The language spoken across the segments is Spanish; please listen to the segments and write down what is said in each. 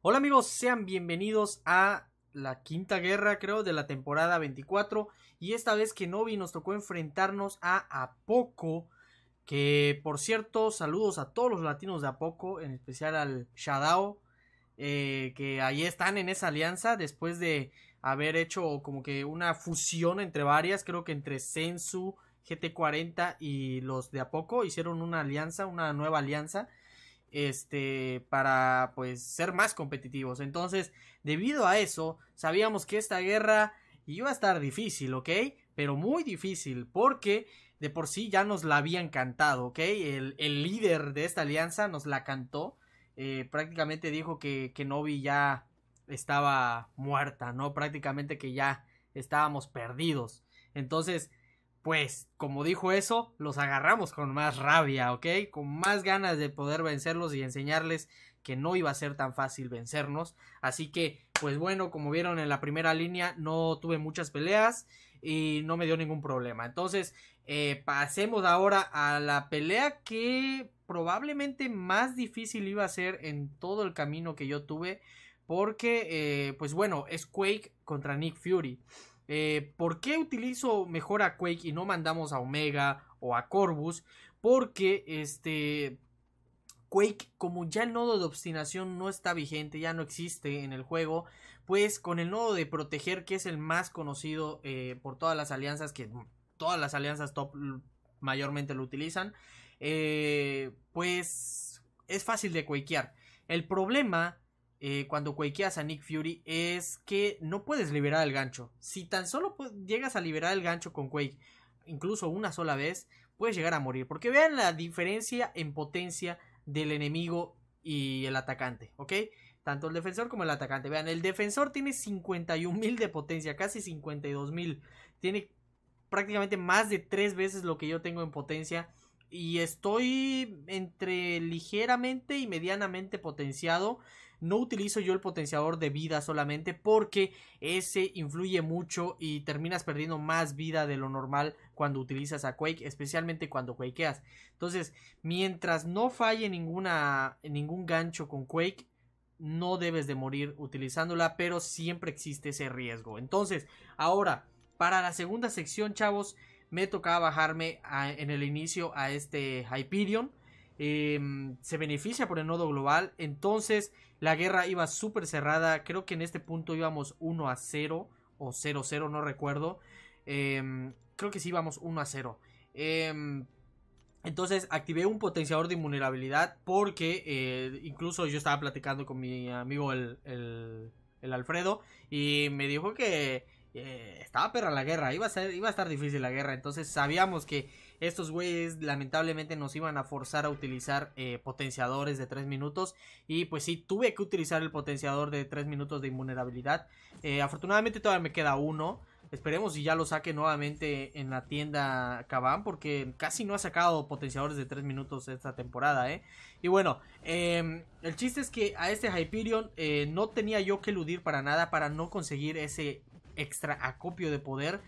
Hola amigos, sean bienvenidos a la quinta guerra, creo, de la temporada 24. Y esta vez que Novi nos tocó enfrentarnos a Apoco. Que por cierto, saludos a todos los latinos de Apoco, en especial al Shadao. Eh, que ahí están en esa alianza después de haber hecho como que una fusión entre varias, creo que entre Sensu, GT40 y los de Apoco hicieron una alianza, una nueva alianza este, para pues ser más competitivos. Entonces, debido a eso, sabíamos que esta guerra iba a estar difícil, ¿ok? Pero muy difícil, porque de por sí ya nos la habían cantado, ¿ok? El, el líder de esta alianza nos la cantó. Eh, prácticamente dijo que, que Novi ya estaba muerta, ¿no? Prácticamente que ya estábamos perdidos. Entonces, pues, como dijo eso, los agarramos con más rabia, ¿ok? Con más ganas de poder vencerlos y enseñarles que no iba a ser tan fácil vencernos. Así que, pues bueno, como vieron en la primera línea, no tuve muchas peleas y no me dio ningún problema. Entonces, eh, pasemos ahora a la pelea que probablemente más difícil iba a ser en todo el camino que yo tuve. Porque, eh, pues bueno, es Quake contra Nick Fury. Eh, ¿Por qué utilizo mejor a Quake y no mandamos a Omega o a Corvus? Porque este Quake, como ya el nodo de obstinación no está vigente, ya no existe en el juego, pues con el nodo de proteger, que es el más conocido eh, por todas las alianzas, que todas las alianzas top mayormente lo utilizan, eh, pues es fácil de quakear. El problema eh, cuando quakeas a Nick Fury es que no puedes liberar el gancho. Si tan solo llegas a liberar el gancho con Quake, incluso una sola vez, puedes llegar a morir. Porque vean la diferencia en potencia del enemigo y el atacante, ¿ok? Tanto el defensor como el atacante. Vean, el defensor tiene 51.000 de potencia, casi 52.000. Tiene prácticamente más de tres veces lo que yo tengo en potencia y estoy entre ligeramente y medianamente potenciado. No utilizo yo el potenciador de vida solamente porque ese influye mucho y terminas perdiendo más vida de lo normal cuando utilizas a Quake, especialmente cuando Quakeas. Entonces, mientras no falle ninguna, ningún gancho con Quake, no debes de morir utilizándola, pero siempre existe ese riesgo. Entonces, ahora, para la segunda sección, chavos, me tocaba bajarme en el inicio a este Hyperion. Em, se beneficia por el nodo global. Entonces la guerra iba súper cerrada. Creo que en este punto íbamos 1 a 0 o 0 0, no recuerdo. Em, creo que sí íbamos 1 a 0. Em, entonces activé un potenciador de vulnerabilidad porque eh, incluso yo estaba platicando con mi amigo el Alfredo y me dijo que eh, estaba perra la guerra, iba a, ser, estar difícil la guerra, entonces sabíamos que estos güeyes lamentablemente nos iban a forzar a utilizar eh, potenciadores de 3 minutos y pues sí, tuve que utilizar el potenciador de 3 minutos de invulnerabilidad, eh, afortunadamente todavía me queda uno. Esperemos si ya lo saque nuevamente en la tienda cabán porque casi no ha sacado potenciadores de 3 minutos esta temporada, Y bueno, em, el chiste es que a este Hyperion no tenía yo que eludir para nada para no conseguir ese extra acopio de poder.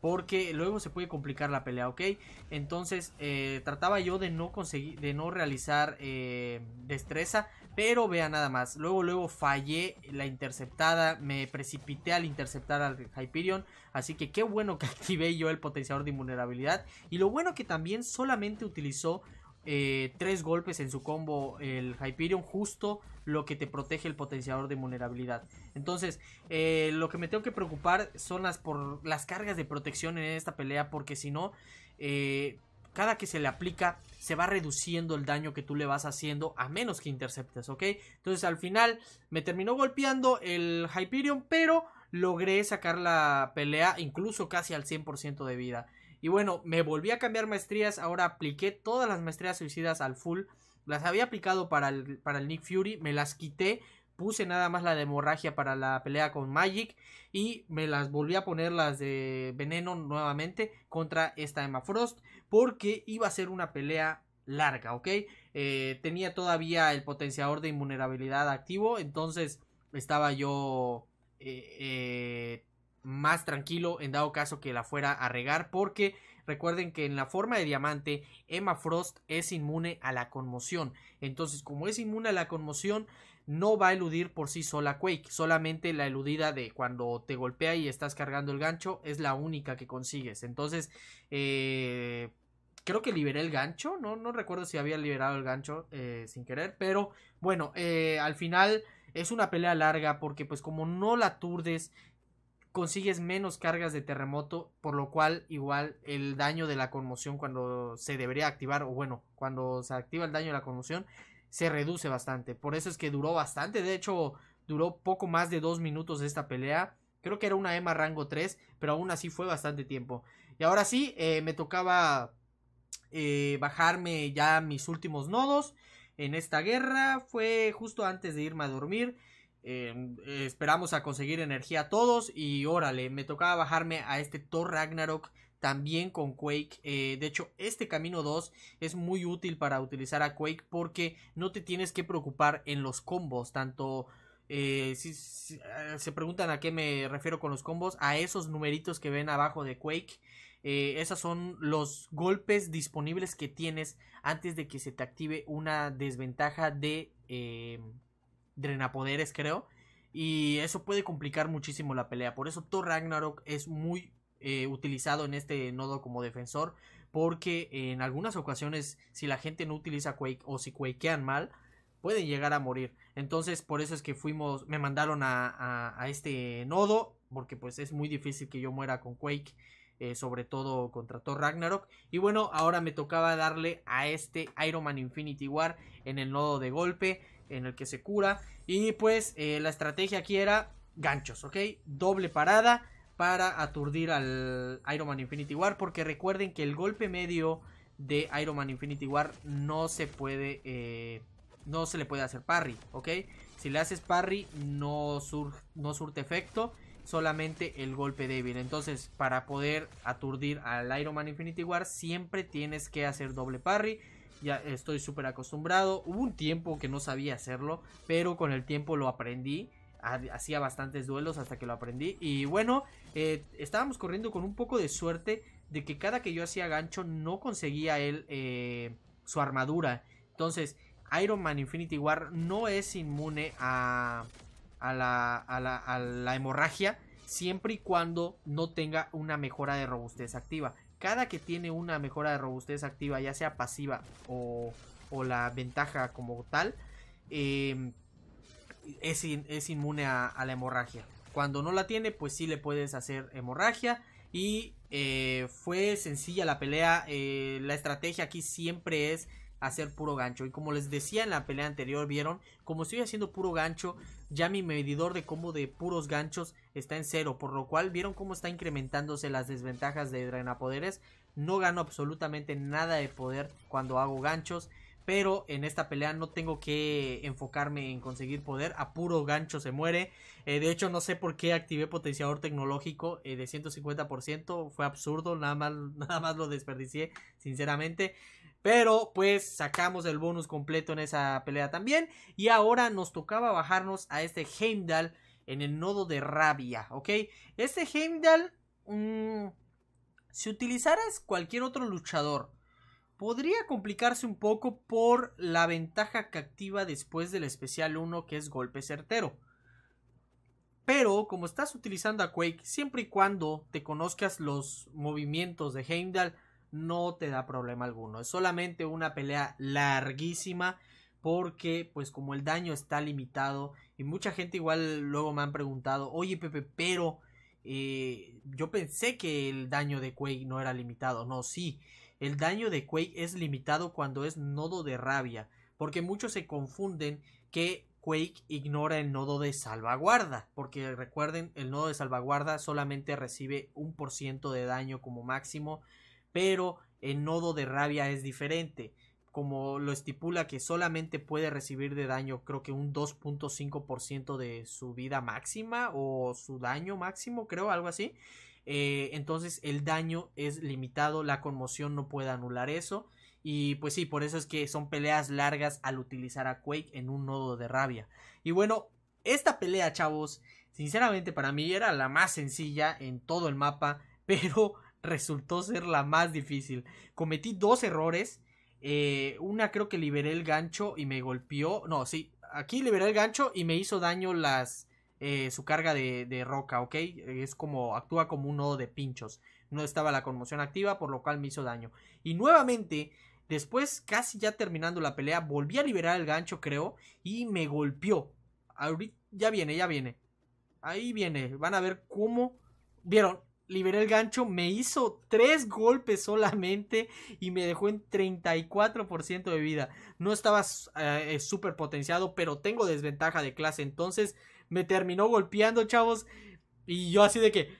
Porque luego se puede complicar la pelea, ¿ok? Entonces eh, trataba yo de no conseguir, de no realizar eh, destreza. Pero vea nada más, luego luego fallé la interceptada, me precipité al interceptar al Hyperion, así que qué bueno que activé yo el potenciador de invulnerabilidad y lo bueno que también solamente utilizó eh, tres golpes en su combo el Hyperion, justo lo que te protege el potenciador de vulnerabilidad. Entonces, eh, lo que me tengo que preocupar son las, por, las cargas de protección en esta pelea, porque si no, eh, cada que se le aplica, se va reduciendo el daño que tú le vas haciendo, a menos que interceptes, ¿ok? Entonces, al final, me terminó golpeando el Hyperion, pero logré sacar la pelea incluso casi al 100% de vida. Y bueno, me volví a cambiar maestrías, ahora apliqué todas las maestrías suicidas al full. Las había aplicado para el, para el Nick Fury, me las quité, puse nada más la de hemorragia para la pelea con Magic y me las volví a poner las de veneno nuevamente contra esta Emma Frost porque iba a ser una pelea larga, ¿ok? Eh, tenía todavía el potenciador de invulnerabilidad activo, entonces estaba yo eh, eh más tranquilo en dado caso que la fuera a regar porque recuerden que en la forma de diamante Emma Frost es inmune a la conmoción entonces como es inmune a la conmoción no va a eludir por sí sola Quake solamente la eludida de cuando te golpea y estás cargando el gancho es la única que consigues entonces eh, creo que liberé el gancho no, no recuerdo si había liberado el gancho eh, sin querer pero bueno eh, al final es una pelea larga porque pues como no la turdes consigues menos cargas de terremoto, por lo cual igual el daño de la conmoción cuando se debería activar, o bueno, cuando se activa el daño de la conmoción, se reduce bastante. Por eso es que duró bastante, de hecho duró poco más de dos minutos esta pelea. Creo que era una EMA rango 3, pero aún así fue bastante tiempo. Y ahora sí, eh, me tocaba eh, bajarme ya mis últimos nodos en esta guerra. Fue justo antes de irme a dormir. Em, esperamos a conseguir energía a todos y órale, me tocaba bajarme a este Thor Ragnarok también con Quake. Eh, de hecho, este camino 2 es muy útil para utilizar a Quake porque no te tienes que preocupar en los combos, tanto... Eh, si, eh, se preguntan a qué me refiero con los combos, a esos numeritos que ven abajo de Quake. esos son los golpes disponibles que tienes antes de que se te active una desventaja de em, drenapoderes, creo. Y eso puede complicar muchísimo la pelea. Por eso Thor Ragnarok es muy eh, utilizado en este nodo como defensor. Porque en algunas ocasiones, si la gente no utiliza Quake o si Quakean mal, pueden llegar a morir. Entonces, por eso es que fuimos, me mandaron a, este nodo. Porque pues es muy difícil que yo muera con Quake. Eh, sobre todo contra Thor Ragnarok. Y bueno, ahora me tocaba darle a este Iron Man Infinity War en el nodo de golpe en el que se cura. Y pues eh, la estrategia aquí era ganchos, ¿ok? Doble parada para aturdir al Iron Man Infinity War. Porque recuerden que el golpe medio de Iron Man Infinity War no se puede... Eh, no se le puede hacer parry, ¿ok? Si le haces parry no, sur, no surte efecto, solamente el golpe débil. Entonces, para poder aturdir al Iron Man Infinity War, siempre tienes que hacer doble parry ya estoy súper acostumbrado. Hubo un tiempo que no sabía hacerlo, pero con el tiempo lo aprendí. Hacía bastantes duelos hasta que lo aprendí. Y bueno, eh, estábamos corriendo con un poco de suerte de que cada que yo hacía gancho no conseguía él eh, su armadura. Entonces, Iron Man Infinity War no es inmune a la hemorragia siempre y cuando no tenga una mejora de robustez activa cada que tiene una mejora de robustez activa, ya sea pasiva o, la ventaja como tal, em, es, inmune a, la hemorragia. Cuando no la tiene, pues sí le puedes hacer hemorragia. Y eh, fue sencilla la pelea. Eh, la estrategia aquí siempre es hacer puro gancho. Y como les decía en la pelea anterior, vieron, como estoy haciendo puro gancho, ya mi medidor de combo de puros ganchos está en cero, por lo cual vieron cómo está incrementándose las desventajas de Drenapoderes. No gano absolutamente nada de poder cuando hago ganchos, pero en esta pelea no tengo que enfocarme en conseguir poder, a puro gancho se muere. Eh, de hecho no sé por qué activé potenciador tecnológico eh, de 150%, fue absurdo, nada más, nada más lo desperdicié, sinceramente. Pero pues sacamos el bonus completo en esa pelea también. Y ahora nos tocaba bajarnos a este Heimdall en el nodo de rabia, ¿ok? Este Heimdall, mm, si utilizaras cualquier otro luchador, podría complicarse un poco por la ventaja que activa después del especial 1 que es golpe certero. Pero como estás utilizando a Quake, siempre y cuando te conozcas los movimientos de Heimdall, no te da problema alguno. Es solamente una pelea larguísima porque pues como el daño está limitado y mucha gente igual luego me han preguntado, oye Pepe, pero eh, yo pensé que el daño de Quake no era limitado. No, sí, el daño de Quake es limitado cuando es nodo de rabia, porque muchos se confunden que Quake ignora el nodo de salvaguarda, porque recuerden, el nodo de salvaguarda solamente recibe un por ciento de daño como máximo pero el nodo de rabia es diferente. Como lo estipula que solamente puede recibir de daño, creo que un 2.5% de su vida máxima o su daño máximo, creo, algo así. Eh, entonces el daño es limitado, la conmoción no puede anular eso. Y pues sí, por eso es que son peleas largas al utilizar a Quake en un nodo de rabia. Y bueno, esta pelea, chavos, sinceramente para mí era la más sencilla en todo el mapa, pero resultó ser la más difícil. Cometí dos errores. Eh, una creo que liberé el gancho y me golpeó. No, sí, aquí liberé el gancho y me hizo daño las eh, su carga de, de, roca, ¿ok? Es como, actúa como un nodo de pinchos. No estaba la conmoción activa, por lo cual me hizo daño. Y nuevamente, después, casi ya terminando la pelea, volví a liberar el gancho, creo, y me golpeó. Ahorita, ya viene, ya viene. Ahí viene, van a ver cómo... Vieron, liberé el gancho, me hizo tres golpes solamente y me dejó en 34% de vida. No estaba eh, eh, súper potenciado, pero tengo desventaja de clase. Entonces me terminó golpeando, chavos. Y yo así de que,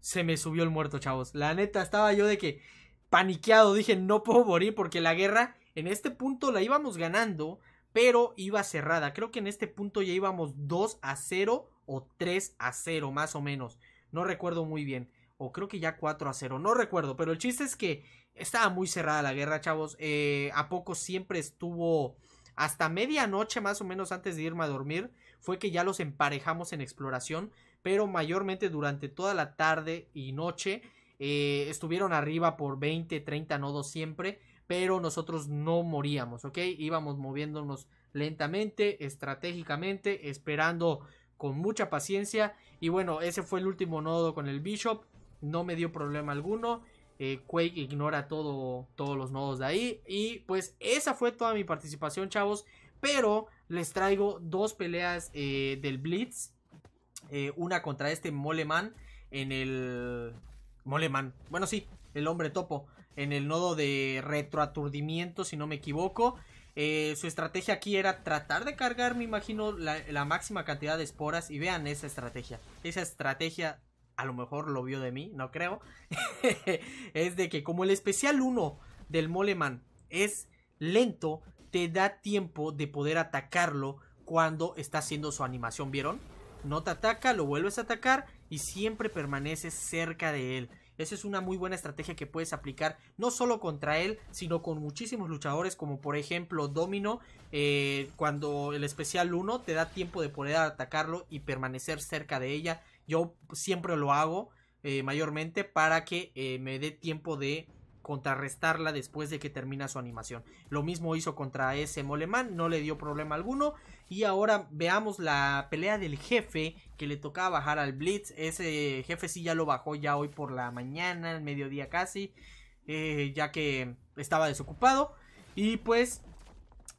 se me subió el muerto, chavos. La neta, estaba yo de que paniqueado. Dije, no puedo morir porque la guerra en este punto la íbamos ganando, pero iba cerrada. Creo que en este punto ya íbamos 2 a 0 o 3 a 0, más o menos. No recuerdo muy bien. O creo que ya 4 a 0. No recuerdo. Pero el chiste es que estaba muy cerrada la guerra, chavos. Eh, a poco siempre estuvo hasta medianoche más o menos antes de irme a dormir. Fue que ya los emparejamos en exploración. Pero mayormente durante toda la tarde y noche. Eh, estuvieron arriba por 20, 30 nodos siempre. Pero nosotros no moríamos, ¿ok? Íbamos moviéndonos lentamente, estratégicamente, esperando con mucha paciencia. Y bueno, ese fue el último nodo con el Bishop. No me dio problema alguno. Eh, Quake ignora todo, todos los nodos de ahí. Y pues esa fue toda mi participación, chavos. Pero les traigo dos peleas eh, del Blitz. Eh, una contra este Moleman en el... Moleman. Bueno, sí, el hombre topo. En el nodo de retroaturdimiento, si no me equivoco. Eh, su estrategia aquí era tratar de cargar, me imagino, la, la máxima cantidad de esporas. Y vean esa estrategia. Esa estrategia a lo mejor lo vio de mí, no creo. es de que como el especial 1 del Moleman es lento, te da tiempo de poder atacarlo cuando está haciendo su animación, ¿vieron? No te ataca, lo vuelves a atacar y siempre permaneces cerca de él. Esa es una muy buena estrategia que puedes aplicar no solo contra él, sino con muchísimos luchadores, como por ejemplo Domino, eh, cuando el especial 1 te da tiempo de poder atacarlo y permanecer cerca de ella. Yo siempre lo hago eh, mayormente para que eh, me dé tiempo de contrarrestarla después de que termina su animación. Lo mismo hizo contra ese Moleman, no le dio problema alguno. Y ahora veamos la pelea del jefe que le tocaba bajar al Blitz. Ese jefe sí ya lo bajó ya hoy por la mañana, el mediodía casi, eh, ya que estaba desocupado. Y pues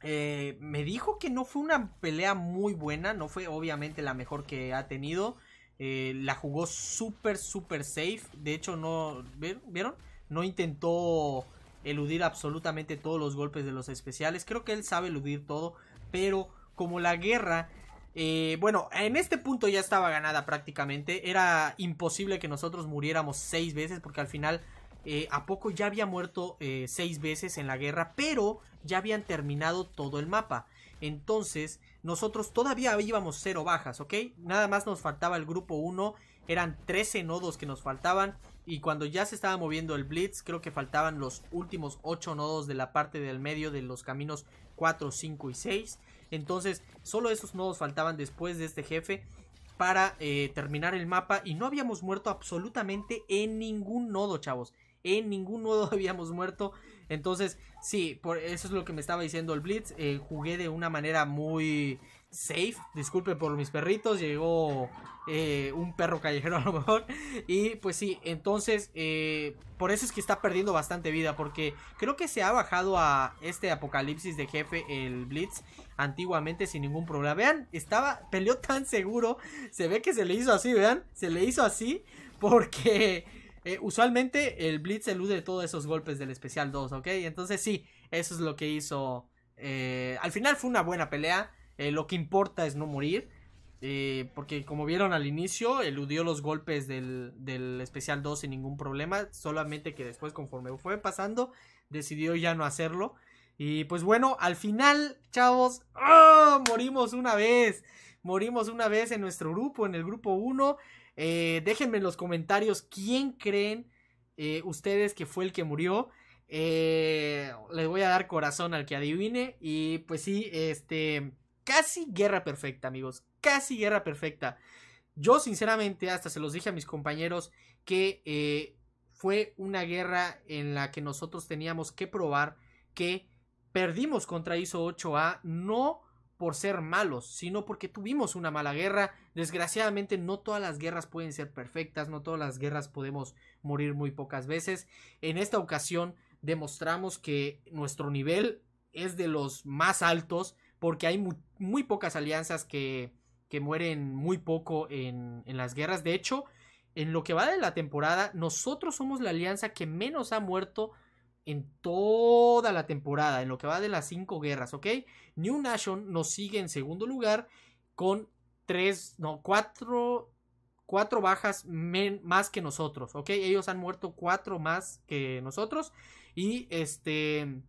eh, me dijo que no fue una pelea muy buena, no fue obviamente la mejor que ha tenido. Eh, la jugó súper, súper safe. De hecho, no. ¿Vieron? no intentó eludir absolutamente todos los golpes de los especiales. Creo que él sabe eludir todo, pero como la guerra... Eh, bueno, en este punto ya estaba ganada prácticamente. Era imposible que nosotros muriéramos seis veces porque al final eh, a poco ya había muerto eh, seis veces en la guerra, pero ya habían terminado todo el mapa. Entonces, nosotros todavía íbamos cero bajas, ¿ok? Nada más nos faltaba el grupo 1, eran 13 nodos que nos faltaban y cuando ya se estaba moviendo el Blitz, creo que faltaban los últimos 8 nodos de la parte del medio de los caminos 4, 5 y 6. Entonces, solo esos nodos faltaban después de este jefe para eh, terminar el mapa. Y no habíamos muerto absolutamente en ningún nodo, chavos. En ningún nodo habíamos muerto. Entonces, sí, por eso es lo que me estaba diciendo el Blitz. Eh, jugué de una manera muy safe. Disculpe por mis perritos, llegó eh, un perro callejero a lo mejor. Y pues sí, entonces eh, por eso es que está perdiendo bastante vida. Porque creo que se ha bajado a este apocalipsis de jefe, el Blitz, antiguamente sin ningún problema. Vean, estaba, peleó tan seguro. Se ve que se le hizo así, vean, se le hizo así. Porque eh, usualmente el Blitz elude todos esos golpes del especial 2, ¿ok? Entonces sí, eso es lo que hizo. al final fue una buena pelea. Eh, lo que importa es no morir. Eh, porque como vieron al inicio, eludió los golpes del, especial 2 sin ningún problema. Solamente que después, conforme fue pasando, decidió ya no hacerlo. Y pues bueno, al final, chavos, ¡ah! morimos una vez. Morimos una vez en nuestro grupo, en el grupo 1. Eh, déjenme en los comentarios quién creen ustedes que fue el que murió. les voy a dar corazón al que adivine. Y pues sí, este... Casi guerra perfecta, amigos. Casi guerra perfecta. Yo sinceramente hasta se los dije a mis compañeros que eh, fue una guerra en la que nosotros teníamos que probar que perdimos contra ISO 8A no por ser malos, sino porque tuvimos una mala guerra. Desgraciadamente no todas las guerras pueden ser perfectas, no todas las guerras podemos morir muy pocas veces. En esta ocasión demostramos que nuestro nivel es de los más altos porque hay muy, pocas alianzas que, que, mueren muy poco en, las guerras. De hecho, en lo que va de la temporada, nosotros somos la alianza que menos ha muerto en toda la temporada, en lo que va de las cinco guerras, ¿ok? New Nation nos sigue en segundo lugar con tres, no, cuatro, cuatro bajas más que nosotros, ¿ok? Ellos han muerto cuatro más que nosotros y este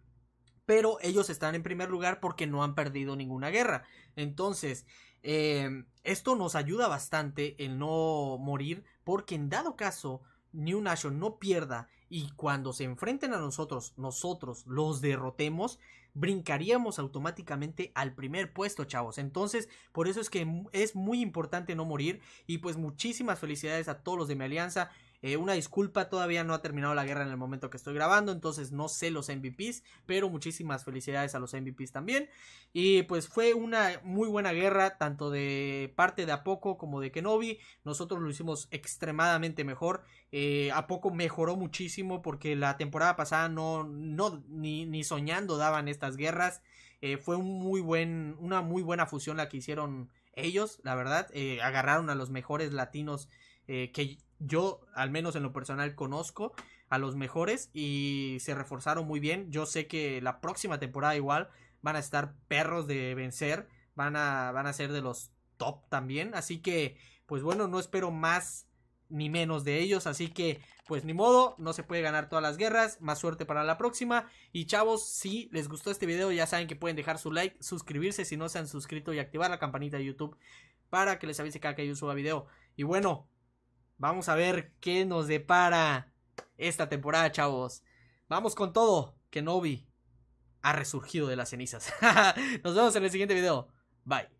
pero ellos están en primer lugar porque no han perdido ninguna guerra. Entonces, em, esto nos ayuda bastante el no morir porque en dado caso New Nation no pierda y cuando se enfrenten a nosotros, nosotros los derrotemos, brincaríamos automáticamente al primer puesto, chavos. Entonces, por eso es que es muy importante no morir y pues muchísimas felicidades a todos los de mi alianza. Eh, una disculpa, todavía no ha terminado la guerra en el momento que estoy grabando, entonces no sé los MVPs, pero muchísimas felicidades a los MVPs también. Y pues fue una muy buena guerra, tanto de parte de Apoco como de Kenobi. Nosotros lo hicimos extremadamente mejor. Eh, a Apoco mejoró muchísimo porque la temporada pasada no, no ni, soñando daban estas guerras. Eh, fue un muy buen, una muy buena fusión la que hicieron ellos, la verdad. agarraron a los mejores latinos eh, que yo, al menos en lo personal, conozco a los mejores y se reforzaron muy bien. Yo sé que la próxima temporada igual van a estar perros de vencer, van a, van a ser de los top también. Así que, pues bueno, no espero más ni menos de ellos. Así que, pues ni modo, no se puede ganar todas las guerras. Más suerte para la próxima. Y chavos, si les gustó este video, ya saben que pueden dejar su like, suscribirse si no se han suscrito y activar la campanita de YouTube para que les avise cada que yo suba video. Y bueno, Vamos a ver qué nos depara esta temporada, chavos. Vamos con todo. Kenobi ha resurgido de las cenizas. nos vemos en el siguiente video. Bye.